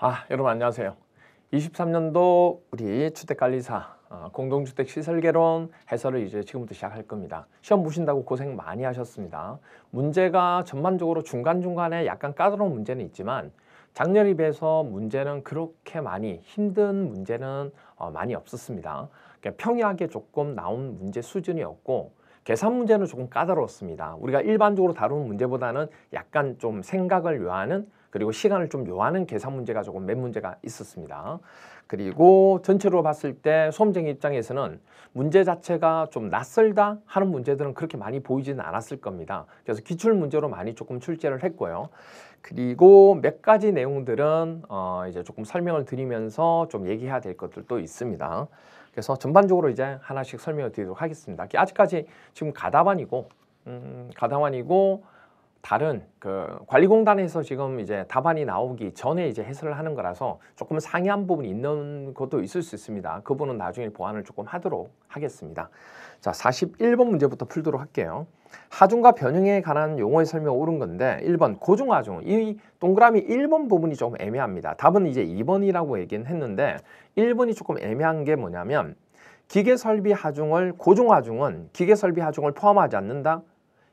아, 여러분 안녕하세요. 23년도 우리 주택관리사 어, 공동주택 시설개론 해설을 이제 지금부터 시작할 겁니다. 시험 보신다고 고생 많이 하셨습니다. 문제가 전반적으로 중간중간에 약간 까다로운 문제는 있지만 작년에 비해서 문제는 그렇게 많이 힘든 문제는 어, 많이 없었습니다. 그러니까 평이하게 조금 나온 문제 수준이었고 계산 문제는 조금 까다로웠습니다. 우리가 일반적으로 다루는 문제보다는 약간 좀 생각을 요하는 그리고 시간을 좀 요하는 계산 문제가 조금 몇 문제가 있었습니다. 그리고 전체로 봤을 때 수험생 입장에서는 문제 자체가 좀 낯설다 하는 문제들은 그렇게 많이 보이지는 않았을 겁니다. 그래서 기출 문제로 많이 조금 출제를 했고요. 그리고 몇 가지 내용들은 어 이제 조금 설명을 드리면서 좀 얘기해야 될 것들도 있습니다. 그래서 전반적으로 이제 하나씩 설명을 드리도록 하겠습니다. 아직까지 지금 가다반이고 음, 가다반이고 다른 그 관리공단에서 지금 이제 답안이 나오기 전에 이제 해설을 하는 거라서 조금 상이한 부분이 있는 것도 있을 수 있습니다. 그 부분은 나중에 보완을 조금 하도록 하겠습니다. 자, 41번 문제부터 풀도록 할게요. 하중과 변형에 관한 용어의 설명 옳은 건데 1번 고중하중 이 동그라미 1번 부분이 조금 애매합니다. 답은 이제 2번이라고 얘기는 했는데 1번이 조금 애매한 게 뭐냐면 기계 설비 하중을 고중 하중은 기계 설비 하중을 포함하지 않는다.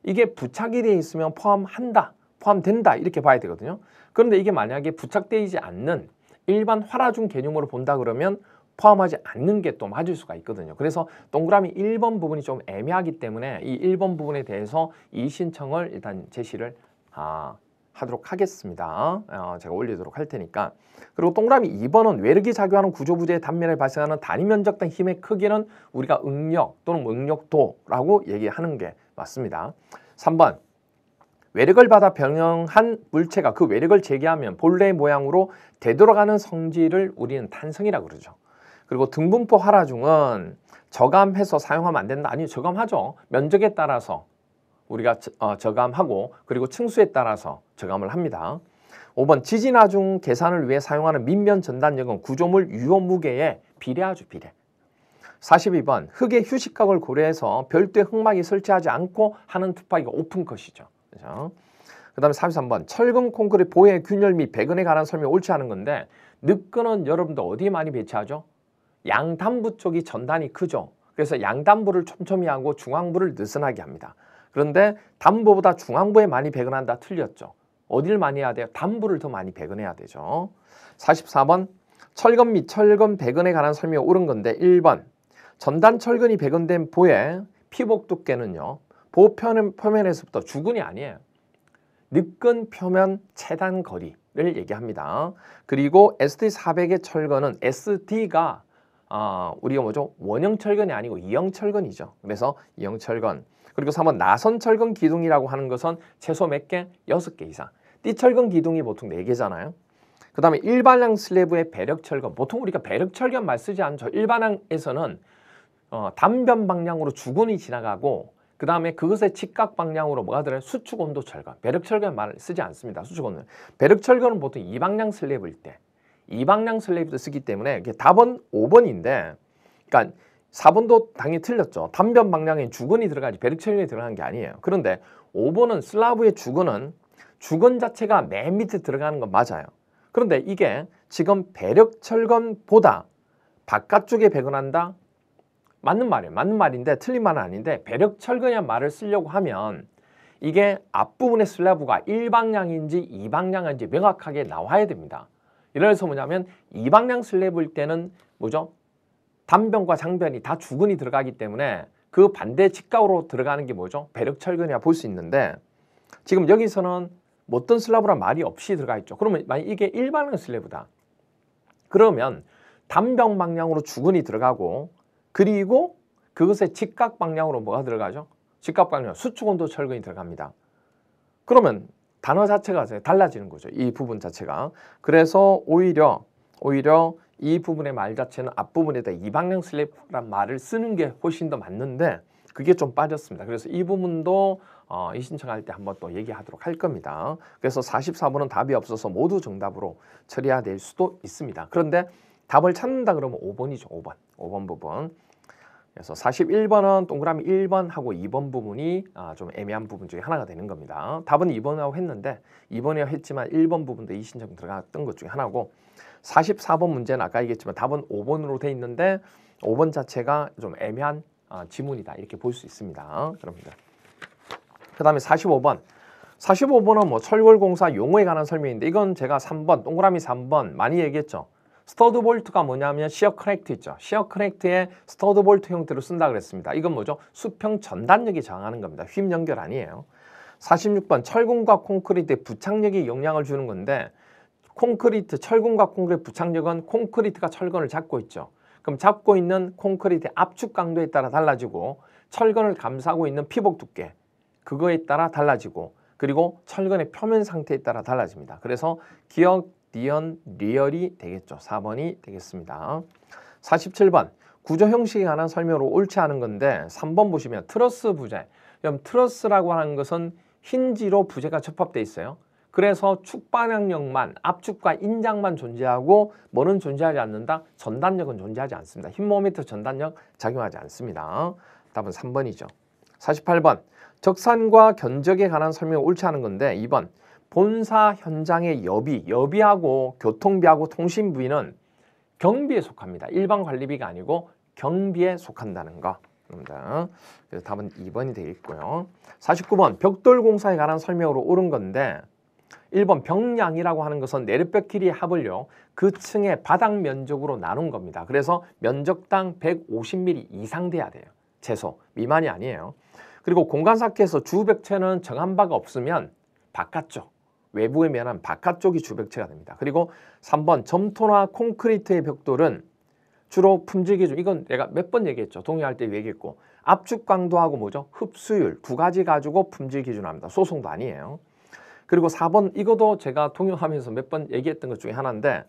이게 부착이 돼 있으면 포함한다, 포함된다 이렇게 봐야 되거든요. 그런데 이게 만약에 부착되지 않는 일반 활화중 개념으로 본다 그러면 포함하지 않는 게 또 맞을 수가 있거든요. 그래서 동그라미 1번 부분이 좀 애매하기 때문에 이 1번 부분에 대해서 이 신청을 일단 제시를 아, 하도록 하겠습니다. 어, 제가 올리도록 할 테니까. 그리고 동그라미 2번은 외력기 작용하는 구조부재의 단면에 발생하는 단위 면적당 힘의 크기는 우리가 응력 또는 응력도라고 얘기하는 게 맞습니다. 3번 외력을 받아 변형한 물체가 그 외력을 재개하면 본래의 모양으로 되돌아가는 성질을 우리는 탄성이라고 그러죠. 그리고 등분포 하라중은 저감해서 사용하면 안 된다. 아니 요 저감하죠. 면적에 따라서 우리가 어, 저감하고 그리고 층수에 따라서 저감을 합니다. 5번 지진하중 계산을 위해 사용하는 민면 전단력은 구조물 유효 무게에 비례하죠. 비례. 42번 흙의 휴식각을 고려해서 별도의 흙막이 설치하지 않고 하는 투파기가 오픈것이죠 그죠? 그 다음에 33번 철근 콘크리트 보해 균열 및 배근에 관한 설명이 옳지 않은 건데 늦근은 여러분들 어디에 많이 배치하죠? 양탄부 쪽이 전단이 크죠. 그래서 양단부를 촘촘히 하고 중앙부를 느슨하게 합니다. 그런데 단부보다 중앙부에 많이 배근한다 틀렸죠. 어딜 많이 해야 돼요? 단부를 더 많이 배근해야 되죠. 44번 철근 및 철근 배근에 관한 설명이 옳은 건데 1번 전단 철근이 배근된 보의 피복 두께는요. 보편면 표면에서부터 주근이 아니에요. 늦근 표면 최단 거리를 얘기합니다. 그리고 ST400의 철근은 SD가 어, 아, 우리가 뭐죠? 원형 철근이 아니고 이형 철근이죠. 그래서 이형 철근. 그리고 3번 나선 철근 기둥이라고 하는 것은 최소 몇 개? 6개 이상. 띠철근 기둥이 보통 4개잖아요. 그 다음에 일반형 슬래브의 배력 철근. 보통 우리가 배력 철근 말 쓰지 않죠. 일반형에서는 어, 단변 방향으로 주근이 지나가고 그 다음에 그것의 직각 방향으로 뭐가 들어요? 수축 온도 철감 배력 철감말을 쓰지 않습니다. 수축 온도. 배력 철감은 보통 이방향 슬랩일 때, 이방향 슬랩도 쓰기 때문에 이게 답은 5번인데, 그러니까 4번도 당연히 틀렸죠. 단변 방향에 주근이 들어가지 배력 철감이 들어가는 게 아니에요. 그런데 5번은 슬라브의 주근은 주근 자체가 맨 밑에 들어가는 건 맞아요. 그런데 이게 지금 배력 철근보다 바깥쪽에 배근한다 맞는 말이에요. 맞는 말인데 틀린 말은 아닌데 배력 철근이란 말을 쓰려고 하면 이게 앞부분의 슬라브가일방향인지이방향인지 명확하게 나와야 됩니다. 예를 들어서 뭐냐면 이방향 슬래브일 때는 뭐죠? 단변과 장변이 다 주근이 들어가기 때문에 그 반대 직각으로 들어가는 게 뭐죠? 배력 철근이라 볼수 있는데 지금 여기서는 뭐 어떤 슬라브란 말이 없이 들어가 있죠. 그러면 만약 이게 일반형 슬래브다. 그러면 단병 방향으로 주근이 들어가고 그리고 그것의 직각 방향으로 뭐가 들어가죠? 직각 방향 수축 온도 철근이 들어갑니다. 그러면 단어 자체가 달라지는 거죠. 이 부분 자체가. 그래서 오히려 오히려 이 부분의 말 자체는 앞부분에다 이방향 슬래프란 말을 쓰는 게 훨씬 더 맞는데 그게 좀 빠졌습니다. 그래서 이 부분도 어, 이 신청할 때 한번 또 얘기하도록 할 겁니다. 그래서 44번은 답이 없어서 모두 정답으로 처리해야 될 수도 있습니다. 그런데 답을 찾는다 그러면 5번이죠. 5번. 5번 부분. 그래서 41번은 동그라미 1번하고 2번 부분이 아, 좀 애매한 부분 중에 하나가 되는 겁니다. 답은 2번이라고 했는데 2번이라고 했지만 1번 부분도 이 신청 들어갔던 것 중에 하나고 44번 문제는 아까 얘기했지만 답은 5번으로 돼 있는데 5번 자체가 좀 애매한 아, 지문이다 이렇게 볼 수 있습니다. 그럽니다. 그 다음에 45번 45번은 뭐 철골공사 용어에 관한 설명인데 이건 제가 3번 동그라미 3번 많이 얘기했죠. 스터드 볼트가 뭐냐면 시어 크랙트 있죠. 시어 크랙트에 스터드 볼트 형태로 쓴다 그랬습니다. 이건 뭐죠? 수평 전단력이 저항하는 겁니다. 휩 연결 아니에요. 46번 철근과 콘크리트에 부착력이 영향을 주는 건데 콘크리트, 철근과 콘크리트 부착력은 콘크리트가 철근을 잡고 있죠. 그럼 잡고 있는 콘크리트의 압축 강도에 따라 달라지고 철근을 감싸고 있는 피복 두께 그거에 따라 달라지고 그리고 철근의 표면 상태에 따라 달라집니다. 그래서 기억 니언, 리얼이 되겠죠. 4번이 되겠습니다. 47번 구조 형식에 관한 설명으로 옳지 않은 건데 3번 보시면 트러스 부재 그럼 트러스라고 하는 것은 힌지로 부재가 접합돼 있어요. 그래서 축방향력만 압축과 인장만 존재하고 뭐는 존재하지 않는다? 전단력은 존재하지 않습니다. 힘모멘터 전단력 작용하지 않습니다. 답은 3번이죠. 48번 적산과 견적에 관한 설명 이 옳지 않은 건데 2번 본사 현장의 여비, 여비하고 교통비하고 통신부위는 경비에 속합니다. 일반 관리비가 아니고 경비에 속한다는 거. 그래서 답은 2번이 되겠고요. 49번 벽돌 공사에 관한 설명으로 옳은 건데 1번 병량이라고 하는 것은 내륙벽 길이 합을요. 그 층의 바닥 면적으로 나눈 겁니다. 그래서 면적당 150mm 이상 돼야 돼요. 최소 미만이 아니에요. 그리고 공간 사기에서주 벽체는 정한 바가 없으면 바깥쪽 외부에 면한 바깥쪽이 주백체가 됩니다. 그리고 3번 점토나 콘크리트의 벽돌은 주로 품질 기준 이건 내가 몇 번 얘기했죠. 동의할 때 얘기했고 압축 강도하고 뭐죠? 흡수율 두 가지 가지고 품질 기준합니다. 소송도 아니에요. 그리고 4번 이것도 제가 통역하면서 몇 번 얘기했던 것 중에 하나인데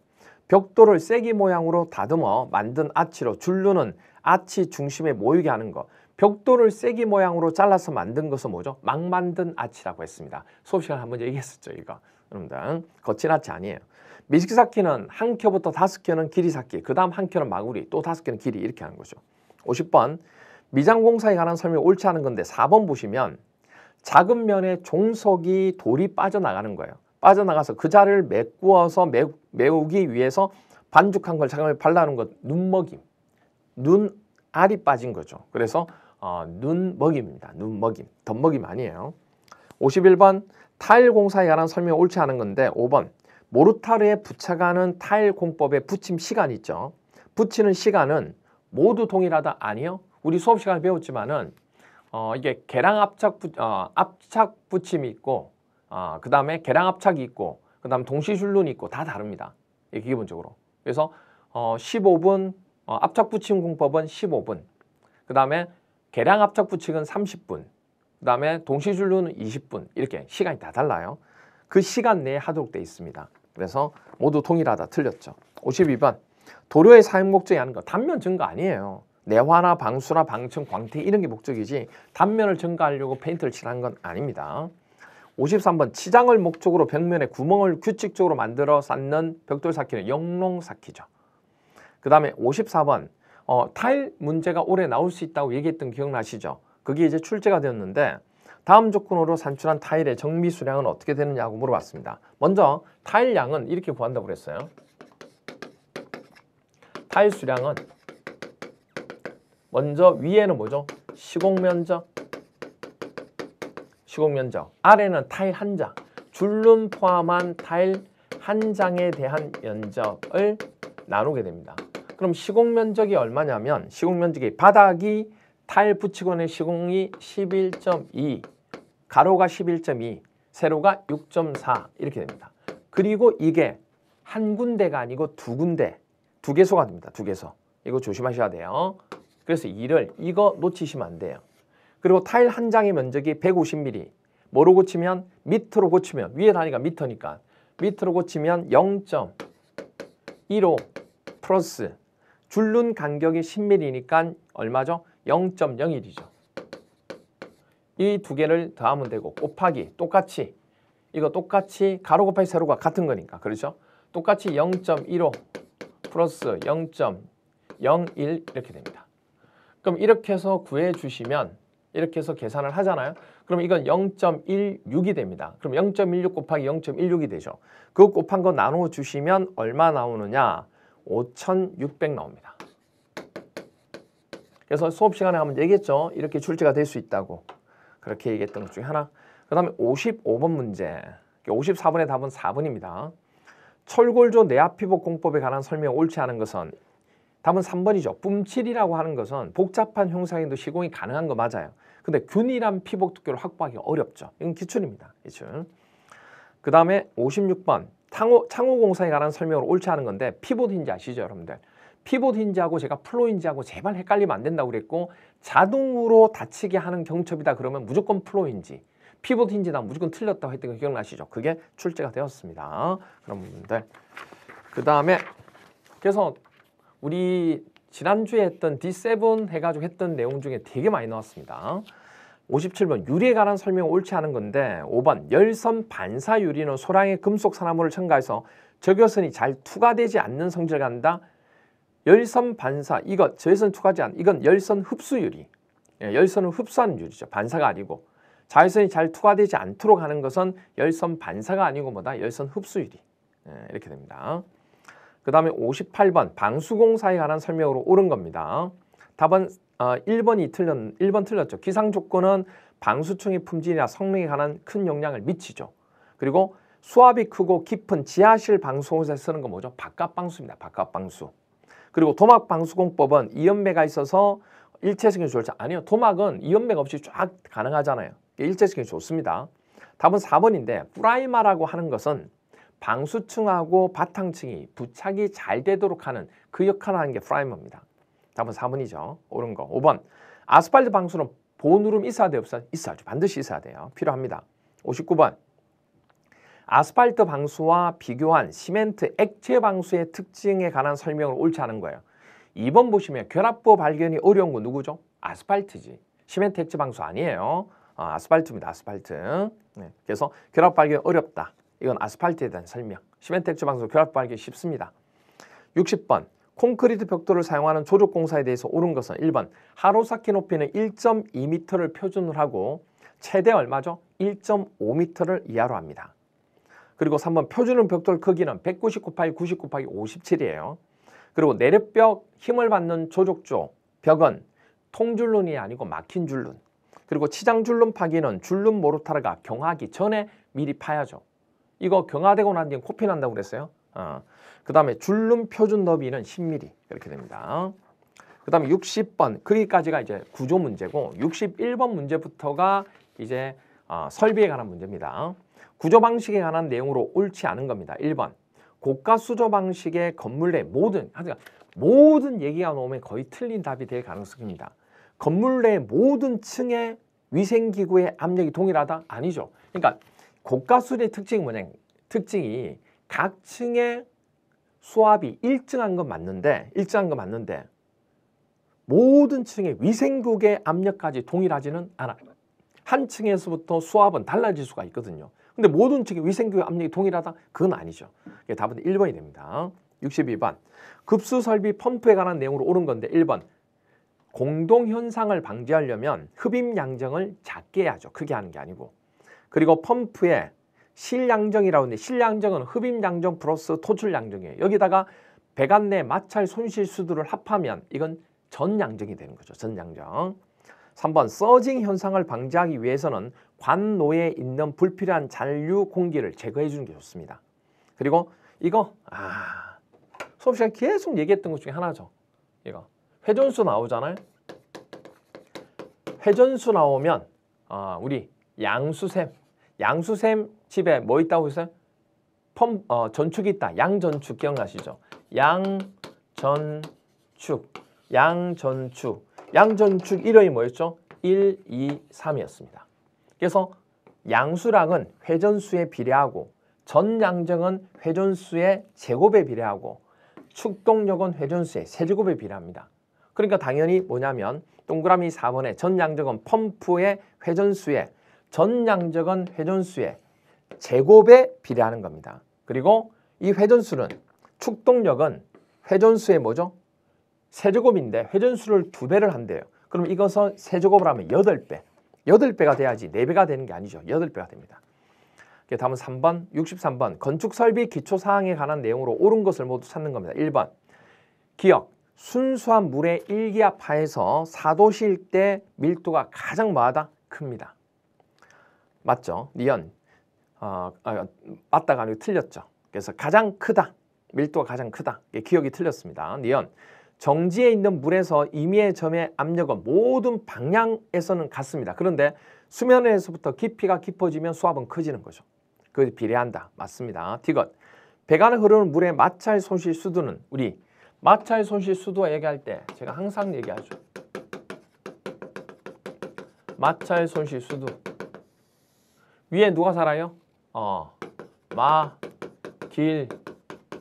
벽돌을 세기 모양으로 다듬어 만든 아치로 줄눈는 아치 중심에 모이게 하는 것. 벽돌을 세기 모양으로 잘라서 만든 것은 뭐죠? 막 만든 아치라고 했습니다. 수업 시간 한번 얘기했었죠, 이거. 여러분들, 거친 아치 아니에요. 미식사키는 한 켜부터 다섯 켜는 길이 쌓기, 그 다음 한 켜는 마구리, 또 다섯 켜는 길이 이렇게 하는 거죠. 50번, 미장공사에 관한 설명이 옳지 않은 건데 4번 보시면 작은 면에 종석이 돌이 빠져나가는 거예요. 빠져나가서 그 자를 메꾸어서 메, 메우기 위해서 반죽한 걸 작업에 발라놓은 것 눈먹임, 눈알이 빠진 거죠. 그래서 어, 눈 먹임입니다. 눈 먹임, 덧먹임 아니에요. 51번 타일 공사에 관한 설명 옳지 않은 건데 5번 모르타르에 부착하는 타일 공법의 붙임 시간 있죠. 붙이는 시간은 모두 동일하다 아니요. 우리 수업 시간에 배웠지만은 어, 이게 계량 압착 부, 어, 압착 붙임이 있고 어, 그 다음에 계량 압착이 있고 그 다음 동시 줄눈이 있고 다 다릅니다. 예, 기본적으로. 그래서 어, 15분 어, 압착 붙임 공법은 15분. 그 다음에 개량 합작 부칙은 30분, 그다음에 동시 진료는 20분 이렇게 시간이 다 달라요. 그 시간 내에 하도록 돼 있습니다. 그래서 모두 동일하다 틀렸죠. 52번 도료의 사용 목적이 하는 거 단면 증거 아니에요. 내화나 방수나 방청, 광택 이런 게 목적이지 단면을 증가하려고 페인트를 칠한 건 아닙니다. 53번 치장을 목적으로 벽면에 구멍을 규칙적으로 만들어 쌓는 벽돌 쌓기는 영롱 쌓기죠. 그 다음에 54번 어, 타일 문제가 올해 나올 수 있다고 얘기했던 기억나시죠? 그게 이제 출제가 되었는데 다음 조건으로 산출한 타일의 정비 수량은 어떻게 되느냐고 물어봤습니다. 먼저 타일 양은 이렇게 구한다고 그랬어요. 타일 수량은 먼저 위에는 뭐죠? 시공 면적 시공 면적 아래는 타일 한 장, 줄눈 포함한 타일 한 장에 대한 면적을 나누게 됩니다. 그럼 시공 면적이 얼마냐면 시공 면적이 바닥이 타일 붙이고는 시공이 11.2 가로가 11.2 세로가 6.4 이렇게 됩니다. 그리고 이게 한 군데가 아니고 두 군데 두 개소가 됩니다. 두 개소 이거 조심하셔야 돼요. 그래서 이를 이거 놓치시면 안 돼요. 그리고 타일 한 장의 면적이 150mm 뭐로 고치면 밑으로 고치면 위에 단위가 미터니까 밑으로 고치면 0.15 플러스 줄눈 간격이 10mm니까 얼마죠? 0.01이죠. 이 두 개를 더하면 되고 곱하기 똑같이 이거 똑같이 가로 곱하기 세로가 같은 거니까 그렇죠? 똑같이 0.15 플러스 0.01 이렇게 됩니다. 그럼 이렇게 해서 구해주시면 이렇게 해서 계산을 하잖아요. 그럼 이건 0.16이 됩니다. 그럼 0.16 곱하기 0.16이 되죠. 그 곱한 거 나눠주시면 얼마 나오느냐? 5,600 나옵니다. 그래서 수업 시간에 하면 얘기했죠. 이렇게 출제가 될 수 있다고. 그렇게 얘기했던 것 중에 하나. 그 다음에 55번 문제. 54번의 답은 4번입니다. 철골조 내압피복 공법에 관한 설명 이 옳지 않은 것은 답은 3번이죠. 뿜칠이라고 하는 것은 복잡한 형상에도 시공이 가능한 거 맞아요. 근데 균일한 피복 두께를 확보하기 어렵죠. 이건 기출입니다. 기출. 그 다음에 56번 창호, 창호공사에 관한 설명을 옳지 않은 건데 피봇 인지 아시죠 여러분들? 피봇 인지하고 제가 플로 인지하고 제발 헷갈리면 안 된다고 그랬고 자동으로 닫히게 하는 경첩이다 그러면 무조건 플로 인지 피봇 인지나 무조건 틀렸다고 했던 거 기억나시죠? 그게 출제가 되었습니다. 그런 부분들 그 다음에 그래서 우리 지난주에 했던 D7 해가지고 했던 내용 중에 되게 많이 나왔습니다. 57번 유리에 관한 설명 옳지 않은 건데 5번 열선 반사 유리는 소량의 금속 산화물을 첨가해서 적외선이 잘 투과되지 않는 성질을 갖다 열선 반사 이것 저열선 투과지 하않 이건 열선 흡수 유리. 예, 열선은 흡수하는 유리죠. 반사가 아니고 자외선이 잘 투과되지 않도록 하는 것은 열선 반사가 아니고 뭐다 열선 흡수 유리. 예, 이렇게 됩니다. 그 다음에 58번 방수공사에 관한 설명으로 옳은 겁니다. 답은 어, 아, 1번이 틀렸, 1번 틀렸죠. 기상 조건은 방수층의 품질이나 성능에 관한 큰 영향을 미치죠. 그리고 수압이 크고 깊은 지하실 방수호에 쓰는 건 뭐죠? 바깥 방수입니다. 바깥 방수. 그리고 도막 방수공법은 이연매가 있어서 일체성이 좋을지 아니요. 도막은 이연매가 없이 쫙 가능하잖아요. 일체성이 좋습니다. 답은 4번인데 프라이마라고 하는 것은 방수층하고 바탕층이 부착이 잘 되도록 하는 그 역할을 하는 게 프라이머입니다. 답은 4번이죠. 옳은 거. 5번. 아스팔트 방수는 보누름 있어야 돼요? 없어야 있어야죠. 반드시 있어야 돼요. 필요합니다. 59번. 아스팔트 방수와 비교한 시멘트 액체 방수의 특징에 관한 설명을 옳지 않은 거예요. 2번 보시면 결합부 발견이 어려운 건 누구죠? 아스팔트지. 시멘트 액체 방수 아니에요. 아, 아스팔트입니다. 아스팔트. 네. 그래서 결합 발견 어렵다. 이건 아스팔트에 대한 설명. 시멘트 액체 방수 결합 발견 쉽습니다. 60번. 콘크리트 벽돌을 사용하는 조족 공사에 대해서 옳은 것은 1번 하로사키 높이는 1.2m를 표준으로 하고 최대 얼마죠? 1.5m를 이하로 합니다. 그리고 3번 표준은 벽돌 크기는 190 곱하기 90 곱하기 57이에요. 그리고 내력벽 힘을 받는 조족조 벽은 통줄눈이 아니고 막힌 줄눈 그리고 치장줄눈 파기는 줄눈 모르타르가 경화하기 전에 미리 파야죠. 이거 경화되고 난 뒤에 코피 난다고 그랬어요. 어. 그 다음에 줄눈 표준 너비는 10mm 이렇게 됩니다. 그 다음에 60번 거기까지가 이제 구조 문제고 61번 문제부터가 이제 어, 설비에 관한 문제입니다. 구조 방식에 관한 내용으로 옳지 않은 겁니다. 1번 고가 수조 방식의 건물 내 모든 하여간 모든 얘기가 나오면 거의 틀린 답이 될 가능성입니다. 건물 내 모든 층에 위생기구의 압력이 동일하다? 아니죠. 그러니까 고가 수의 특징이 뭐냐 특징이 각 층의 수압이 일정한 건 맞는데 일정한 건 맞는데 모든 층의 위생국의 압력까지 동일하지는 않아요. 한 층에서부터 수압은 달라질 수가 있거든요. 근데 모든 층의위생국의 압력이 동일하다? 그건 아니죠. 예, 답은 1번이 됩니다. 62번. 급수설비 펌프에 관한 내용으로 옳은 건데 1번. 공동현상을 방지하려면 흡입 양정을 작게 해야죠. 크게 하는 게 아니고. 그리고 펌프에 실량정이라고 하는데 실량정은 흡입량정 플러스 토출량정이에요. 여기다가 배관 내 마찰 손실 수두를 합하면 이건 전양정이 되는 거죠. 전양정 3번 서징 현상을 방지하기 위해서는 관노에 있는 불필요한 잔류 공기를 제거해 주는 게 좋습니다. 그리고 이거 아 수업 시간 계속 얘기했던 것 중에 하나죠. 이거 회전수 나오잖아요. 회전수 나오면 아, 우리 양수샘양수샘 집에 뭐 있다고 했어요? 펌, 어, 전축이 있다. 양전축 기억나시죠? 양전축. 양전축. 양전축 이호이 뭐였죠? 1, 2, 3이었습니다. 그래서 양수랑은 회전수에 비례하고 전양정은 회전수의 제곱에 비례하고 축동력은 회전수의 세제곱에 비례합니다. 그러니까 당연히 뭐냐면 동그라미 4번에 전양적은 펌프의 회전수에 전양적은 회전수에 제곱에 비례하는 겁니다. 그리고 이 회전수는 축동력은 회전수의 뭐죠? 세제곱인데 회전수를 두배를 한대요. 그럼 이것은 세제곱을 하면 여덟 배 8배, 8배가 돼야지 네배가 되는 게 아니죠. 여덟 배가 됩니다. 다음은 3번, 63번 건축설비 기초사항에 관한 내용으로 옳은 것을 모두 찾는 겁니다. 1번 기억, 순수한 물의 일기압하에서 4도시일 때 밀도가 가장 뭐하다? 큽니다. 맞죠? 니언 어, 아, 맞다가 아니고 틀렸죠. 그래서 가장 크다. 밀도가 가장 크다. 기억이 틀렸습니다. 니은 정지에 있는 물에서 임의의 점의 압력은 모든 방향에서는 같습니다. 그런데 수면에서부터 깊이가 깊어지면 수압은 커지는 거죠. 그에 비례한다. 맞습니다. 디귿. 배관을 흐르는 물의 마찰 손실 수도는 우리 마찰 손실 수도 얘기할 때 제가 항상 얘기하죠. 마찰 손실 수도. 위에 누가 살아요? 어, 마, 길,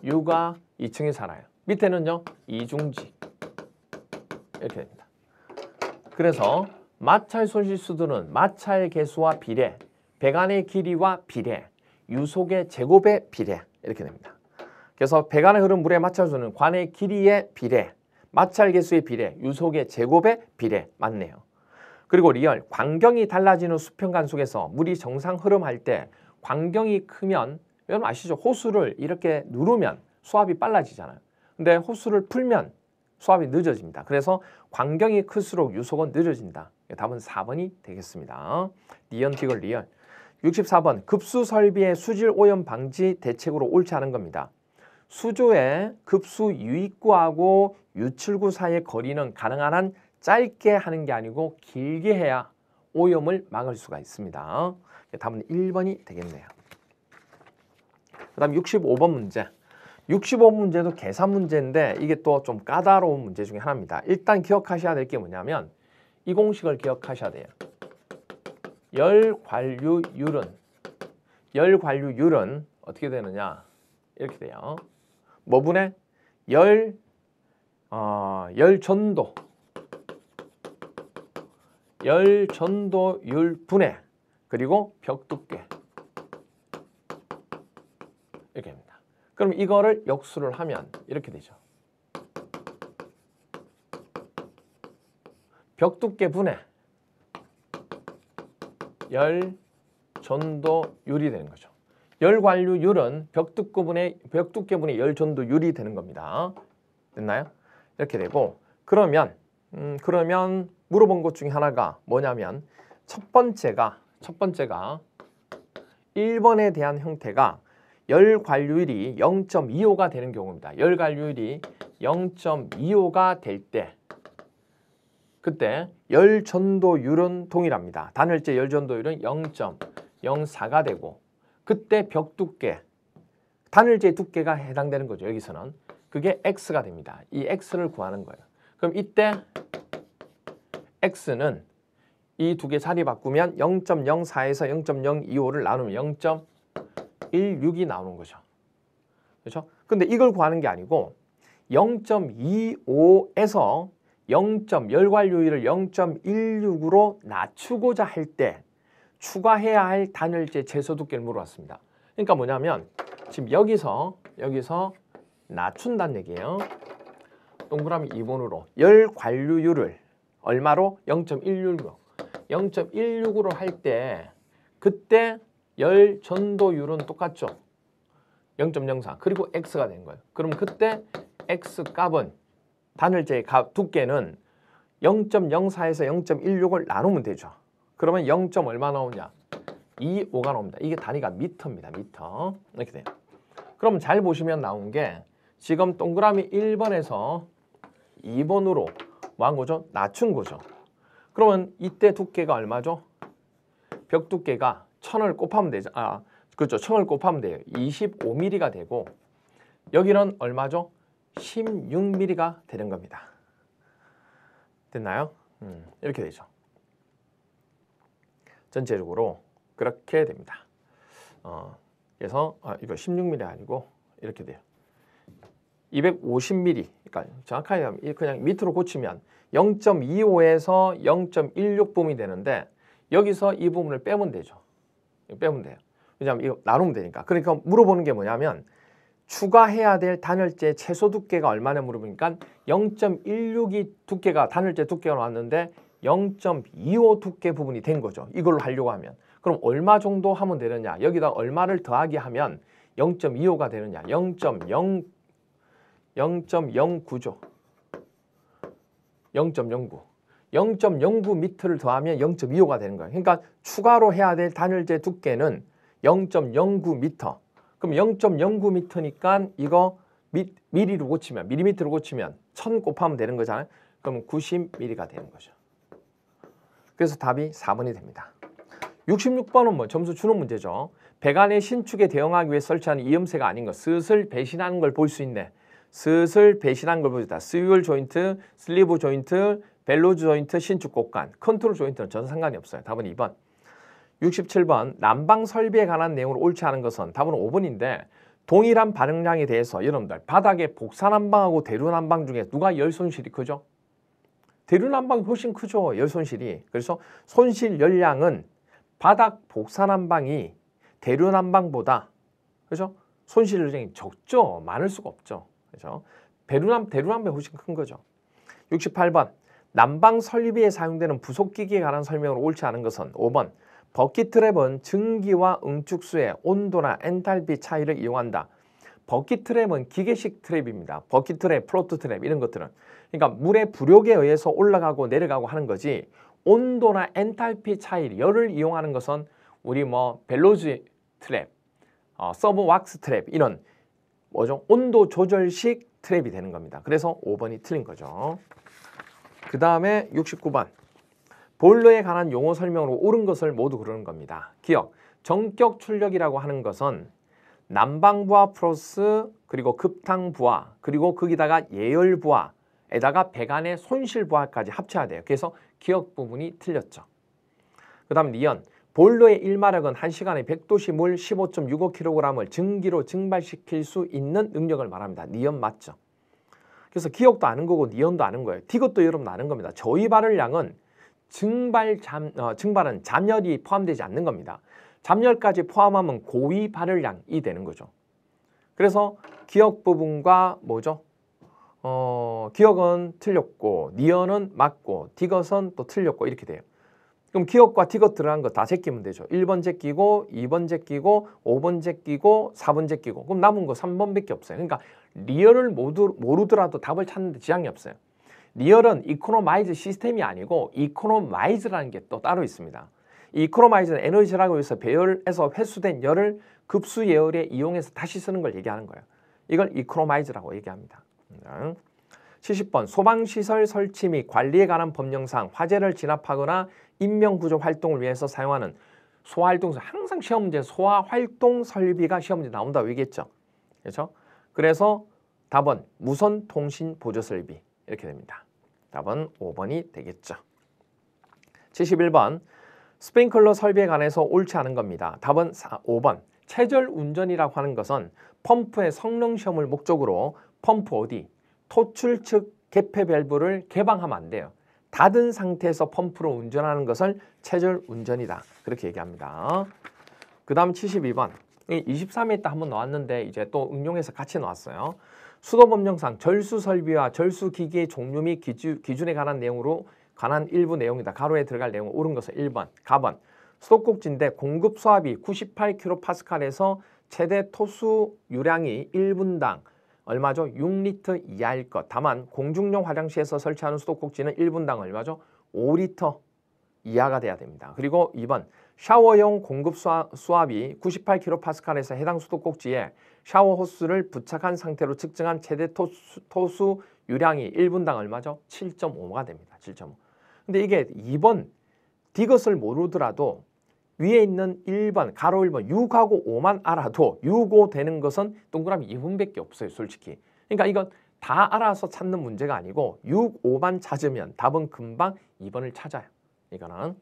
육아 2층에 살아요. 밑에는요. 이중지 이렇게 됩니다. 그래서 마찰 손실수들은 마찰 개수와 비례, 배관의 길이와 비례, 유속의 제곱에 비례 이렇게 됩니다. 그래서 배관에 흐른 물의 마찰수는 관의 길이에 비례, 마찰 개수의 비례, 유속의 제곱에 비례 맞네요. 그리고 리얼, 광경이 달라지는 수평간 속에서 물이 정상 흐름할 때 광경이 크면 여러분 아시죠? 호수를 이렇게 누르면 수압이 빨라지잖아요. 근데 호수를 풀면 수압이 늦어집니다. 그래서 광경이 클수록 유속은 늦어진다. 답은 4번이 되겠습니다. 니언 티글 리얼 64번 급수 설비의 수질 오염 방지 대책으로 옳지 않은 겁니다. 수조의 급수 유입구하고 유출구 사이의 거리는 가능한 한 짧게 하는 게 아니고 길게 해야 오염을 막을 수가 있습니다. 예, 답은 1번이 되겠네요. 그 다음 65번 문제. 65번 문제도 계산 문제인데 이게 또 좀 까다로운 문제 중에 하나입니다. 일단 기억하셔야 될 게 뭐냐면 이 공식을 기억하셔야 돼요. 열 관류율은 열 관류율은 어떻게 되느냐 이렇게 돼요. 뭐분의 열, 어, 열 전도 열 전도율 분의 그리고 벽 두께 이렇게 됩니다. 그럼 이거를 역수를 하면 이렇게 되죠. 벽 두께 분의 열 전도율이 되는 거죠. 열 관류율은 벽 두께분의 벽 두께분의 열 전도율이 되는 겁니다. 됐나요? 이렇게 되고 그러면 음, 그러면 물어본 것 중에 하나가 뭐냐면 첫 번째가 첫 번째가 1번에 대한 형태가 열 관류율이 0.25가 되는 경우입니다. 열 관류율이 0.25가 될 때 그때 열 전도율은 동일합니다. 단열재 열 전도율은 0.04가 되고 그때 벽 두께 단열재 두께가 해당되는 거죠. 여기서는 그게 x가 됩니다. 이 x를 구하는 거예요. 그럼 이때 x는 이두개 자리 바꾸면 0.04에서 0.025를 나누면 0.16이 나오는 거죠. 그렇죠? 근데 이걸 구하는 게 아니고 0.25에서 0. 열관료율을 0.16으로 낮추고자 할 때 추가해야 할 단열재 제소 두께를 물어봤습니다. 그러니까 뭐냐면 지금 여기서 여기서 낮춘다는 얘기예요. 동그라미 2번으로 열관료율을 얼마로? 0.16로 0 1 6으로할 때 그때 열 전도율은 똑같죠. 0.04 그리고 x가 된 거예요. 그럼 그때 x 값은 단열재의 값 두께는 0.04에서 0.16을 나누면 되죠. 그러면 0. 얼마 나오냐? 25가 나옵니다. 이게 단위가 미터입니다. 미터. 이렇게 돼요. 그럼 잘 보시면 나온 게 지금 동그라미 1번에서 2번으로 뭐 한 거죠? 낮춘 거죠. 그러면 이때 두께가 얼마죠? 벽 두께가 천을 곱하면 되죠. 아, 그렇죠. 천을 곱하면 돼요. 25mm가 되고 여기는 얼마죠? 16mm가 되는 겁니다. 됐나요? 음, 이렇게 되죠. 전체적으로 그렇게 됩니다. 어, 그래서 아, 이거 16mm 아니고 이렇게 돼요. 250mm, 그러니까 정확하게 하면 그냥 밑으로 고치면 0.25에서 0.16붐이 되는데 여기서 이 부분을 빼면 되죠. 빼면 돼요. 왜냐하면 이거 나누면 되니까. 그러니까 물어보는 게 뭐냐면 추가해야 될 단열재 최소 두께가 얼마나 물어보니까 0.16이 두께가 단열재 두께가 나 왔는데 0.25 두께 부분이 된 거죠. 이걸로 하려고 하면. 그럼 얼마 정도 하면 되느냐. 여기다 얼마를 더하게 하면 0.25가 되느냐. 0.0, 0.09죠. 0.09. 0.09 미터를 더하면 0.25가 되는 거예요. 그러니까 추가로 해야 될 단열재 두께는 0.09 미터. 그럼 0.09 미터니까 이거 미, 리로 고치면 미리미터로 고치면 1000 곱하면 되는 거잖아요. 그럼 90미리가 되는 거죠. 그래서 답이 4번이 됩니다. 66번은 뭐 점수 주는 문제죠. 배관의 신축에 대응하기 위해 설치한 이음새가 아닌 것, 슬슬 배신하는 걸 볼 수 있네. 슬슬 배신한 걸 보여주다. 스위월 조인트, 슬리브 조인트, 벨로즈 조인트, 신축 곡간, 컨트롤 조인트는 전혀 상관이 없어요. 답은 2번. 67번 난방 설비에 관한 내용을 옳지 않은 것은 답은 5번인데 동일한 반응량에 대해서 여러분들 바닥에 복사난방하고 대류난방 중에 누가 열 손실이 크죠? 대류난방이 훨씬 크죠. 열 손실이. 그래서 손실 열량은 바닥 복사난방이 대류난방보다 그죠? 손실 열량이 적죠. 많을 수가 없죠. 그죠? 베루람, 대루람배 훨씬 큰 거죠. 68번. 난방 설비에 사용되는 부속기기에 관한 설명으로 옳지 않은 것은 5번. 버킷트랩은 증기와 응축수의 온도나 엔탈피 차이를 이용한다. 버킷트랩은 기계식 트랩입니다. 버킷트랩, 플로트트랩 이런 것들은. 그러니까 물의 부력에 의해서 올라가고 내려가고 하는 거지 온도나 엔탈피 차이, 열을 이용하는 것은 우리 뭐 벨로지 트랩, 어, 서브 왁스 트랩 이런 뭐죠? 온도 조절식 트랩이 되는 겁니다. 그래서 5번이 틀린 거죠. 그 다음에 69번. 보일러에 관한 용어 설명으로 옳은 것을 모두 고르는 겁니다. 기억, 정격 출력이라고 하는 것은 난방부하 플러스 그리고 급탕부하 그리고 거기다가 예열부하에다가 배관의 손실부하까지 합쳐야 돼요. 그래서 기억 부분이 틀렸죠. 그 다음 리언, 보일러의 1마력은 1시간에 100도씨 물 15.65kg을 증기로 증발시킬 수 있는 능력을 말합니다. 니은 맞죠? 그래서 기억도 아는 거고 니온도 아는 거예요. 디귿도 여러분 아는 겁니다. 저희 발열 양은 증발 잠, 어, 증발은 잠열이 포함되지 않는 겁니다. 잠열까지 포함하면 고위 발열 양이 되는 거죠. 그래서 기억 부분과 뭐죠? 어, 기억은 틀렸고 니온은 맞고 디귿은 또 틀렸고 이렇게 돼요. 그럼 기억과 디귿 들어간 거다 제끼면 되죠. 1번 제끼고 2번 제끼고 5번 제끼고 4번 제끼고 그럼 남은 거 3번밖에 없어요. 그러니까 리얼을 모두 모르더라도 답을 찾는데 지장이 없어요. 리얼은 이코노마이즈 시스템이 아니고 이코노마이즈라는 게 또 따로 있습니다. 이코노마이즈는 에너지 절약해서 배열에서 회수된 열을 급수 예열에 이용해서 다시 쓰는 걸 얘기하는 거예요. 이걸 이코노마이즈라고 얘기합니다. 70번 음. 소방시설 설치 및 관리에 관한 법령상 화재를 진압하거나 인명구조 활동을 위해서 사용하는 소화활동, 설 항상 시험 문제 소화활동 설비가 시험 문제 나온다고 얘기했죠. 그렇죠? 그래서 답은 무선통신보조설비 이렇게 됩니다. 답은 5번이 되겠죠. 71번 스프링클러 설비에 관해서 옳지 않은 겁니다. 답은 4, 5번 체절 운전이라고 하는 것은 펌프의 성능 시험을 목적으로 펌프 어디? 토출 측 개폐 밸브를 개방하면 안 돼요. 닫은 상태에서 펌프로 운전하는 것을 체절 운전이다. 그렇게 얘기합니다. 그 다음 72번. 23에 있다 한번 나왔는데 이제 또 응용해서 같이 나왔어요. 수도법령상 절수 설비와 절수 기계의 종류 및 기준, 기준에 관한 내용으로 관한 일부 내용이다. 가로에 들어갈 내용은 옳은 것은 1번, 가번. 수도꼭지인데 공급 수압이 98kPa에서 최대 토수 유량이 1분당 얼마죠? 6리터 이하일 것. 다만 공중용 화장실에서 설치하는 수도꼭지는 1분당 얼마죠? 5리터 이하가 돼야 됩니다. 그리고 2번 샤워용 공급 수압이 98kPa에서 해당 수도꼭지에 샤워 호스를 부착한 상태로 측정한 최대 토수, 토수 유량이 1분당 얼마죠? 7.5가 됩니다. 7.5. 근데 이게 2번 디귿을 모르더라도 위에 있는 1번 가로 1번 6하고 5만 알아도 6, 5 되는 것은 동그라미 2분밖에 없어요 솔직히 그러니까 이건 다 알아서 찾는 문제가 아니고 6, 5만 찾으면 답은 금방 2번을 찾아요 이거는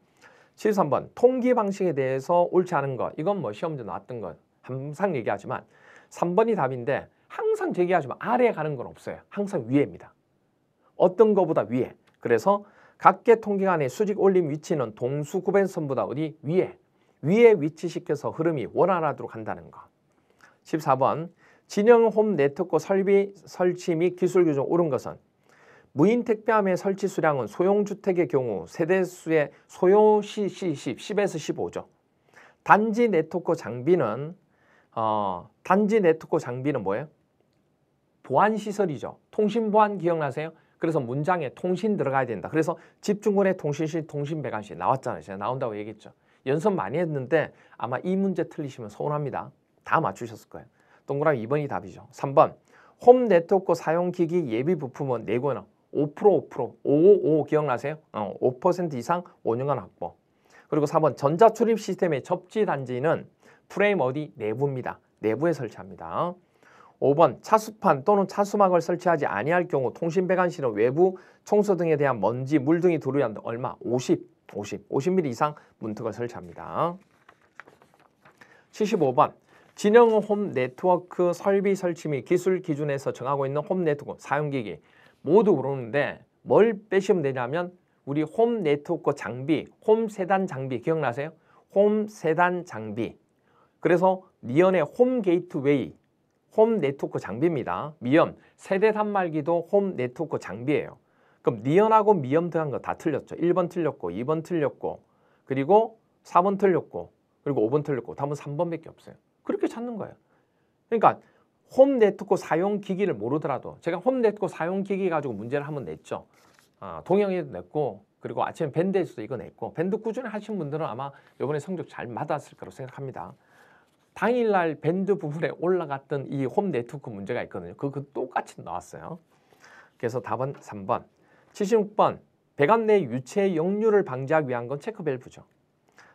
73번 통기 방식에 대해서 옳지 않은 거 이건 뭐시험에 나왔던 거 항상 얘기하지만 3번이 답인데 항상 제기하지만 아래에 가는 건 없어요 항상 위에입니다 어떤 거보다 위에 그래서 각계 통계관의 수직 올림 위치는 동수 구변선보다 어디 위에 위에 위치시켜서 흐름이 원활하도록 한다는 것. 14번 진영 홈 네트워크 설비 설치 및 기술 규정 옳은 것은 무인 택배함의 설치 수량은 소형 주택의 경우 세대 수의 소형시 10, 10에서 15죠. 단지 네트워크 장비는 어, 단지 네트워크 장비는 뭐예요? 보안 시설이죠. 통신 보안 기억나세요? 그래서 문장에 통신 들어가야 된다. 그래서 집중군의 통신실, 통신배관실 나왔잖아요. 제가 나온다고 얘기했죠. 연습 많이 했는데 아마 이 문제 틀리시면 서운합니다. 다 맞추셨을 거예요. 동그라미 2번이 답이죠. 3번 홈 네트워크 사용기기 예비 부품은 4권은 5% 5% 555 기억나세요? 어, 5% 이상 5년간 확보. 그리고 4번 전자 출입 시스템의 접지 단지는 프레임 어디 내부입니다. 내부에 설치합니다. 5번 차수판 또는 차수막을 설치하지 아니할 경우 통신 배관 실은 외부 청소 등에 대한 먼지, 물 등이 도루한다 얼마? 50. 50, 50mm 이상 문턱을 설치합니다. 75번 진영 홈 네트워크 설비 설치 및 기술 기준에서 정하고 있는 홈 네트워크 사용기기 모두 그러는데 뭘 빼시면 되냐면 우리 홈 네트워크 장비, 홈 세단 장비 기억나세요? 홈 세단 장비. 그래서 미연의 홈 게이트웨이, 홈 네트워크 장비입니다. 미연, 세대 단말기도 홈 네트워크 장비예요. 그럼 니은하고 미음드한 거 다 틀렸죠. 1번 틀렸고 2번 틀렸고 그리고 4번 틀렸고 그리고 5번 틀렸고 답은 3번밖에 없어요. 그렇게 찾는 거예요. 그러니까 홈 네트코 사용 기기를 모르더라도 제가 홈 네트코 사용 기기 가지고 문제를 한번 냈죠. 아, 동영에도 냈고 그리고 아침에 밴드에서도 이거 냈고 밴드 꾸준히 하신 분들은 아마 이번에 성적 잘맞았을 거라고 생각합니다. 당일날 밴드 부분에 올라갔던 이 홈 네트워크 문제가 있거든요. 그거 그 똑같이 나왔어요. 그래서 답은 3번. 76번 배관 내 유체 의 역류를 방지하기 위한 건 체크밸브죠.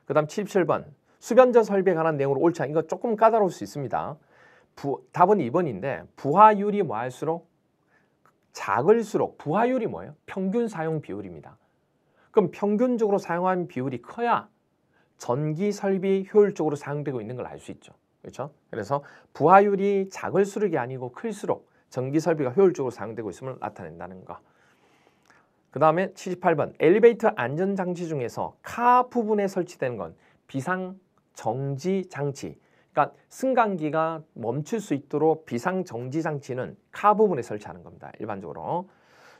그 다음 77번 수변자 설비에 관한 내용으로 옳지 않은 이거 조금 까다로울 수 있습니다. 부, 답은 2번인데 부하율이 뭐할수록 작을수록 부하율이 뭐예요? 평균 사용 비율입니다. 그럼 평균적으로 사용한 비율이 커야 전기 설비 효율적으로 사용되고 있는 걸 알 수 있죠. 그렇죠? 그래서 부하율이 작을수록이 아니고 클수록 전기 설비가 효율적으로 사용되고 있음을 나타낸다는 거. 그 다음에 78번 엘리베이터 안전장치 중에서 카 부분에 설치된 건 비상정지장치 그러니까 승강기가 멈출 수 있도록 비상정지장치는 카 부분에 설치하는 겁니다. 일반적으로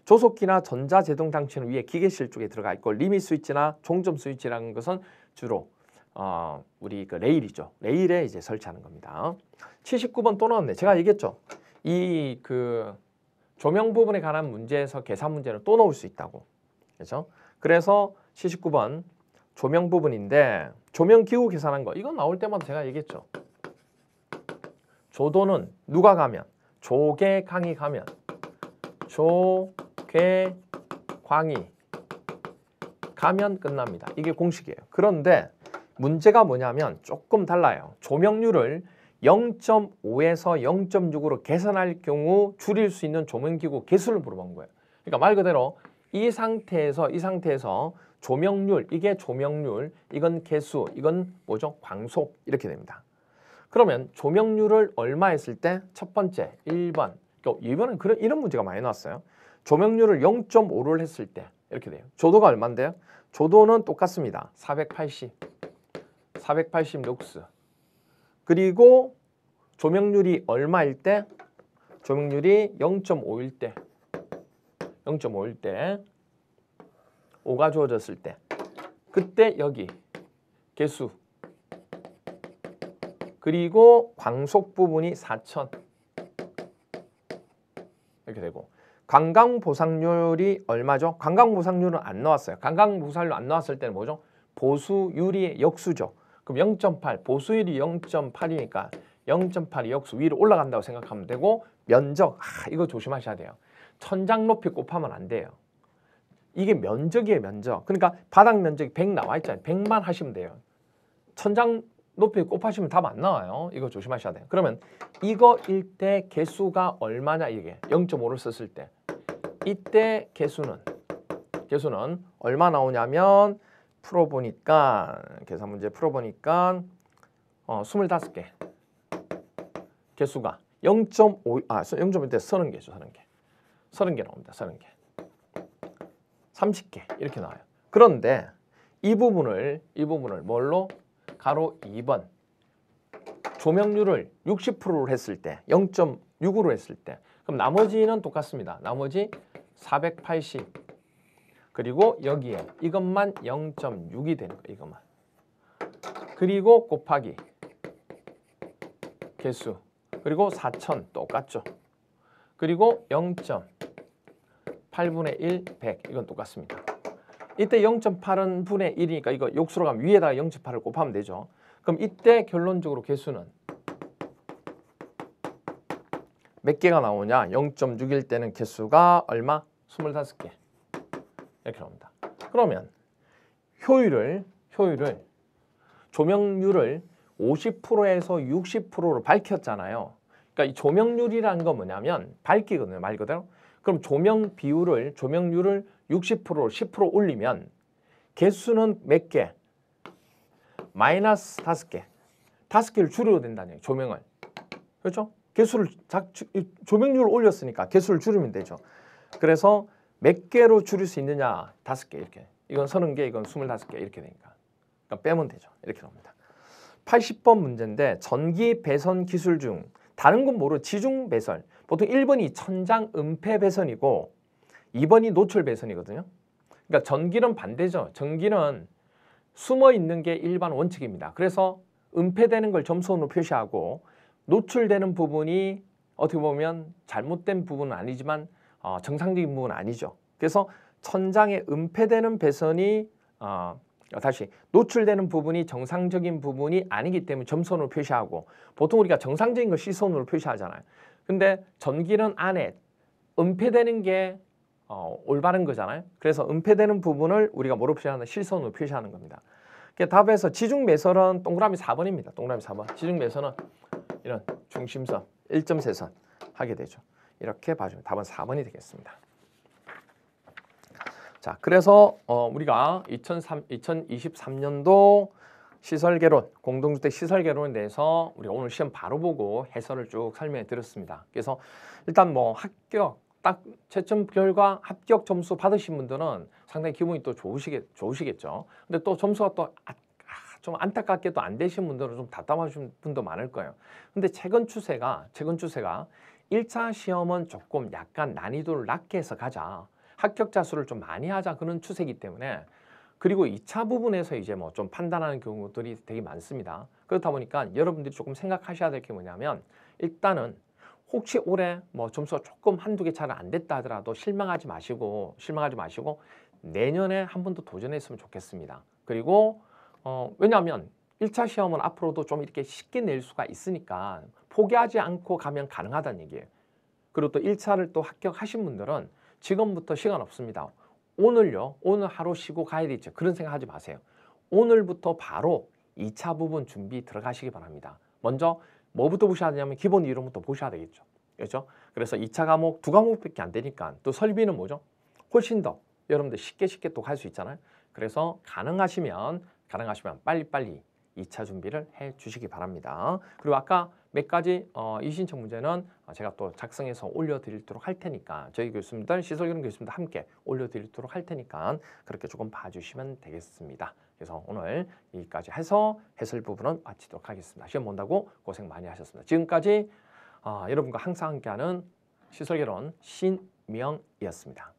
조속기나 전자제동장치는 위에 기계실 쪽에 들어가 있고 리밋 스위치나 종점 스위치라는 것은 주로 어, 우리 그 레일이죠. 레일에 이제 설치하는 겁니다. 79번 또 나왔네. 제가 얘기했죠. 이그 조명 부분에 관한 문제에서 계산 문제를 또 넣을 수 있다고. 그렇죠? 그래서 79번 조명 부분인데 조명 기후 계산한 거 이건 나올 때마다 제가 얘기했죠. 조도는 누가 가면 조개강이 가면 조개광이 가면 끝납니다. 이게 공식이에요. 그런데 문제가 뭐냐면 조금 달라요. 조명률을 0.5에서 0.6으로 계산할 경우 줄일 수 있는 조명기구 개수를 물어본 거예요. 그러니까 말 그대로 이 상태에서 이 상태에서 조명률, 이게 조명률, 이건 개수, 이건 뭐죠? 광속 이렇게 됩니다. 그러면 조명률을 얼마 했을 때 첫 번째 1번 그러니까 이번은 그런 이런 문제가 많이 나왔어요. 조명률을 0.5를 했을 때 이렇게 돼요. 조도가 얼마인데요? 조도는 똑같습니다. 480, 480 룩스 그리고 조명률이 얼마일 때? 조명률이 0.5일 때. 0.5일 때. 5가 주어졌을 때. 그때 여기 개수. 그리고 광속 부분이 4천. 이렇게 되고 관광 보상률이 얼마죠? 관광 보상률은 안 나왔어요. 관광 보상률 안 나왔을 때는 뭐죠? 보수율이 역수죠. 그럼 0.8 보수율이 0.8이니까 0.8이 역수 위로 올라간다고 생각하면 되고 면적 아, 이거 조심하셔야 돼요. 천장 높이 곱하면 안 돼요. 이게 면적이에요 면적. 그러니까 바닥 면적이 100 나와 있잖아요. 100만 하시면 돼요. 천장 높이 곱하시면 답 안 나와요. 이거 조심하셔야 돼요. 그러면 이거일 때 개수가 얼마냐 이게 0.5를 썼을 때 이때 개수는 개수는 얼마 나오냐면 풀어보니까 계산 문제 풀어보니까 어, 25개 개수가 0.5, 아 0.1대 서0개죠서0개서0개 나옵니다. 서0개 30개 이렇게 나와요. 그런데 이 부분을 이 부분을 뭘로 가로 2번 조명률을 60%로 했을 때 0.6으로 했을 때 그럼 나머지는 똑같습니다. 나머지 480 그리고 여기에 이것만 0.6이 되는 거예요. 이것만. 그리고 곱하기 개수 그리고 4천 똑같죠. 그리고 0.8분의 1, 100 이건 똑같습니다. 이때 0.8은 분의 1이니까 이거 욕수로 가면 위에다가 0.8을 곱하면 되죠. 그럼 이때 결론적으로 개수는 몇 개가 나오냐? 0.6일 때는 개수가 얼마? 25개. 이렇게 나옵니다. 그러면 효율을 효율을 조명률을 50%에서 60%로 밝혔잖아요. 그러니까 이 조명률이라는 건 뭐냐면 밝기거든요. 말 그대로. 그럼 조명 비율을 조명률을 60%로 10% 올리면 개수는 몇 개? 마이너스 5개. 5개를 줄여야 된다는 얘기예요. 조명을. 그렇죠? 개수를 작, 조명률을 올렸으니까 개수를 줄이면 되죠. 그래서 몇 개로 줄일 수 있느냐 다섯 개 이렇게 이건 서른 개 이건 스물다섯 개 이렇게 되니까 그러니까 빼면 되죠 이렇게 나옵니다 80번 문제인데 전기 배선 기술 중 다른 건 모르 지중 배선 보통 1번이 천장 은폐 배선이고 2번이 노출 배선이거든요 그러니까 전기는 반대죠 전기는 숨어 있는 게 일반 원칙입니다 그래서 은폐되는 걸점수로 표시하고 노출되는 부분이 어떻게 보면 잘못된 부분은 아니지만 어, 정상적인 부분은 아니죠. 그래서 천장에 은폐되는 배선이 어, 다시 노출되는 부분이 정상적인 부분이 아니기 때문에 점선으로 표시하고 보통 우리가 정상적인 걸 시선으로 표시하잖아요. 근데 전기는 안에 은폐되는 게 어, 올바른 거잖아요. 그래서 은폐되는 부분을 우리가 뭐로 표시하는 실선으로 표시하는 겁니다. 답에서 지중 매설은 동그라미 4번입니다. 동그라미 4번. 지중 매설은 이런 중심선, 1 3선 하게 되죠. 이렇게 봐주면 답은 4번이 되겠습니다. 자, 그래서 어, 우리가 2003, 2023년도 시설개론, 공동주택 시설개론에 대해서 우리가 오늘 시험 바로 보고 해설을 쭉 설명해 드렸습니다. 그래서 일단 뭐 합격, 딱 채점 결과 합격 점수 받으신 분들은 상당히 기분이 또 좋으시겠, 좋으시겠죠. 근데 또 점수가 또 아, 아 좀 안타깝게 또안 되신 분들은 좀 답답하신 분도 많을 거예요. 근데 최근 추세가 최근 추세가 1차 시험은 조금 약간 난이도를 낮게 해서 가자. 합격자 수를 좀 많이 하자 그런 추세이기 때문에 그리고 2차 부분에서 이제 뭐 좀 판단하는 경우들이 되게 많습니다. 그렇다 보니까 여러분들이 조금 생각하셔야 될 게 뭐냐면 일단은 혹시 올해 뭐 점수가 조금 한두 개 잘 안 됐다 하더라도 실망하지 마시고 실망하지 마시고 내년에 한 번 더 도전했으면 좋겠습니다. 그리고 어 왜냐하면 1차 시험은 앞으로도 좀 이렇게 쉽게 낼 수가 있으니까 포기하지 않고 가면 가능하다는 얘기예요. 그리고 또 1차를 또 합격하신 분들은 지금부터 시간 없습니다. 오늘요. 오늘 하루 쉬고 가야 되죠. 그런 생각하지 마세요. 오늘부터 바로 2차 부분 준비 들어가시기 바랍니다. 먼저 뭐부터 보셔야 되냐면 기본 이론부터 보셔야 되겠죠. 그렇죠? 그래서 2차 과목 두 과목밖에 안 되니까 또 설비는 뭐죠? 훨씬 더 여러분들 쉽게 쉽게 또 갈 수 있잖아요. 그래서 가능하시면 가능하시면 빨리빨리 2차 준비를 해 주시기 바랍니다. 그리고 아까 몇 가지 어, 이신청 문제는 제가 또 작성해서 올려드리도록 할 테니까 저희 교수님들, 시설교육 교수님들 함께 올려드리도록 할 테니까 그렇게 조금 봐주시면 되겠습니다. 그래서 오늘 여기까지 해서 해설 부분은 마치도록 하겠습니다. 시험 본다고 고생 많이 하셨습니다. 지금까지 어, 여러분과 항상 함께하는 시설개론 신명이었습니다.